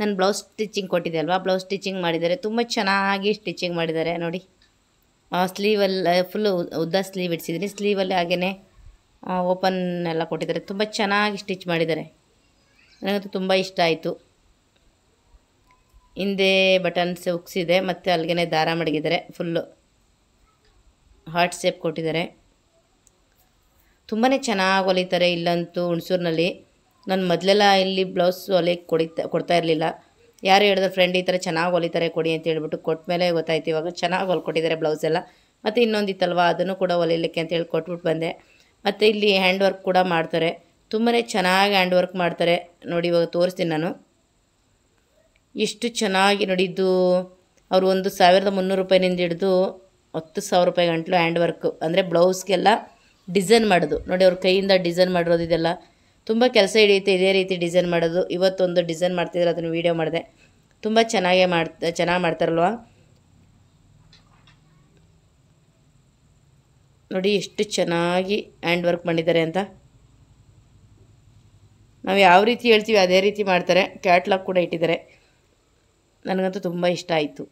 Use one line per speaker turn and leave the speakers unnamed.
ನಾನು blouse stitching ಕೊಟ್ಟಿದ್ದೆ ಅಲ್ವಾ ಬ್ಲೌಸ್ ಸ್ಟಿಚಿಂಗ್ ಮಾಡಿದ್ದಾರೆ ತುಂಬ ಚೆನ್ನಾಗಿ ಸ್ಟಿಚಿಂಗ್ ಮಾಡಿದ್ದಾರೆ ನೋಡಿ ಸ್ಲೀವಲ್ಲಿ ಫುಲ್ಲು ಉದ್ದ ಸ್ಲೀವ್ ಇಡ್ಸಿದ್ದೀನಿ ಸ್ಲೀವಲ್ಲಿ ಹಾಗೆಯೇ ಓಪನ್ ಎಲ್ಲ ಕೊಟ್ಟಿದ್ದಾರೆ ತುಂಬ ಚೆನ್ನಾಗಿ ಸ್ಟಿಚ್ ಮಾಡಿದ್ದಾರೆ ನನಗಂತೂ ತುಂಬ ಇಷ್ಟ ಆಯಿತು ಹಿಂದೆ ಬಟನ್ಸ್ ಉಕ್ಸಿದೆ ಮತ್ತು ಅಲ್ಲಿಗೆ ದಾರ ಮಡಗಿದ್ದಾರೆ ಫುಲ್ಲು ಹಾರ್ಟ್ ಸೇಪ್ ಕೊಟ್ಟಿದ್ದಾರೆ ತುಂಬಾ ಚೆನ್ನಾಗಿ ಹೊಲಿತಾರೆ ಇಲ್ಲಂತೂ ಹುಣಸೂರಿನಲ್ಲಿ ನಾನು ಮೊದಲೆಲ್ಲ ಇಲ್ಲಿ ಬ್ಲೌಸ್ ಹೊಲಿಗೆ ಕೊಡಿತಾ ಕೊಡ್ತಾ ಇರಲಿಲ್ಲ ಯಾರು ಹೇಳಿದ್ರು ಫ್ರೆಂಡ್ ಈ ಥರ ಚೆನ್ನಾಗಿ ಹೊಲಿತಾರೆ ಕೊಡಿ ಅಂತ ಹೇಳ್ಬಿಟ್ಟು ಕೊಟ್ಟ ಮೇಲೆ ಗೊತ್ತಾಯ್ತು ಇವಾಗ ಚೆನ್ನಾಗಿ ಹೊಲ್ಕೊಟ್ಟಿದ್ದಾರೆ ಬ್ಲೌಸ್ ಎಲ್ಲ ಮತ್ತು ಇನ್ನೊಂದಿತ್ತಲ್ವ ಅದನ್ನು ಕೂಡ ಹೊಲಿಲಿಕ್ಕೆ ಅಂತ ಹೇಳಿ ಕೊಟ್ಬಿಟ್ಟು ಬಂದೆ ಮತ್ತು ಇಲ್ಲಿ ಹ್ಯಾಂಡ್ ವರ್ಕ್ ಕೂಡ ಮಾಡ್ತಾರೆ ತುಂಬಾ ಚೆನ್ನಾಗಿ ಹ್ಯಾಂಡ್ ವರ್ಕ್ ಮಾಡ್ತಾರೆ ನೋಡಿ ಇವಾಗ ತೋರಿಸ್ತೀನಿ ನಾನು ಎಷ್ಟು ಚೆನ್ನಾಗಿ ನೋಡಿದ್ದು ಅವರು ಒಂದು ಸಾವಿರದ ಮುನ್ನೂರು ರೂಪಾಯಿನಿಂದ ಹಿಡಿದು ಹತ್ತು ಸಾವಿರ ರೂಪಾಯಿ ಗಂಟಲು ಹ್ಯಾಂಡ್ ವರ್ಕು ಅಂದರೆ ಬ್ಲೌಸ್ಗೆಲ್ಲ ಡಿಸೈನ್ ಮಾಡೋದು ನೋಡಿ ಅವ್ರ ಕೈಯಿಂದ ಡಿಸೈನ್ ಮಾಡಿರೋದು ಇದೆಲ್ಲ ತುಂಬ ಕೆಲಸ ಹಿಡಿಯುತ್ತೆ ಇದೇ ರೀತಿ ಡಿಸೈನ್ ಮಾಡೋದು ಇವತ್ತೊಂದು ಡಿಸೈನ್ ಮಾಡ್ತಿದ್ರೆ ಅದನ್ನು ವೀಡಿಯೋ ಮಾಡಿದೆ ತುಂಬ ಚೆನ್ನಾಗೇ ಮಾಡ್ತಾ ಚೆನ್ನಾಗಿ ಮಾಡ್ತಾರಲ್ವ ನೋಡಿ ಎಷ್ಟು ಚೆನ್ನಾಗಿ ಹ್ಯಾಂಡ್ ವರ್ಕ್ ಮಾಡಿದ್ದಾರೆ ಅಂತ ನಾವು ಯಾವ ರೀತಿ ಹೇಳ್ತೀವಿ ಅದೇ ರೀತಿ ಮಾಡ್ತಾರೆ ಕ್ಯಾಟ್ಲಾಗ್ ಕೂಡ ಇಟ್ಟಿದ್ದಾರೆ ನನಗಂತೂ ತುಂಬ ಇಷ್ಟ ಆಯಿತು